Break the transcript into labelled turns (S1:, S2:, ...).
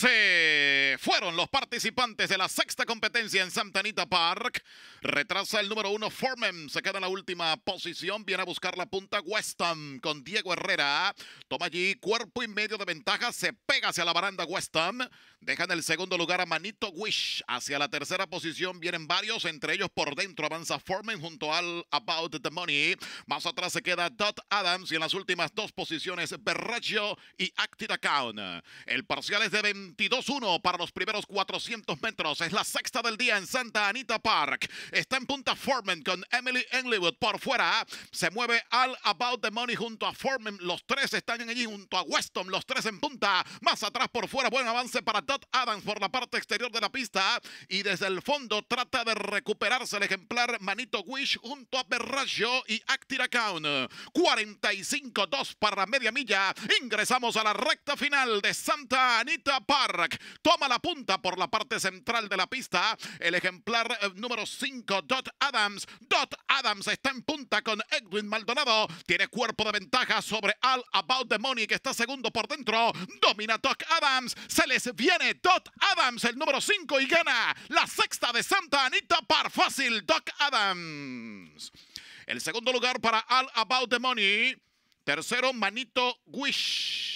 S1: Se fueron los participantes de la sexta competencia en Santanita Park. Retrasa el número uno Formen, se queda en la última posición, viene a buscar la punta Weston con Diego Herrera. Toma allí cuerpo y medio de ventaja, se pega hacia la baranda Weston. Dejan el segundo lugar a Manito Wish. Hacia la tercera posición vienen varios, entre ellos por dentro avanza Foreman junto al About the Money. Más atrás se queda Dot Adams y en las últimas dos posiciones Berraggio y Acted Account. El parcial es de 22-1 para los primeros 400 metros. Es la sexta del día en Santa Anita Park. Está en punta Foreman con Emily Englewood por fuera. Se mueve al About the Money junto a Foreman. Los tres están allí junto a Weston. Los tres en punta. Más atrás por fuera. Buen avance para Dot Adams por la parte exterior de la pista y desde el fondo trata de recuperarse el ejemplar Manito Wish junto a Berraggio y Count 45-2 para media milla. Ingresamos a la recta final de Santa Anita Park. Toma la punta por la parte central de la pista. El ejemplar eh, número 5, Dot Adams. Dot Adams está en punta con Edwin Maldonado. Tiene cuerpo de ventaja sobre All About the Money que está segundo por dentro. Domina Doc Adams. Se les viene Viene Adams, el número 5, y gana la sexta de Santa Anita par fácil. Doc Adams. El segundo lugar para All About the Money. Tercero, Manito Wish.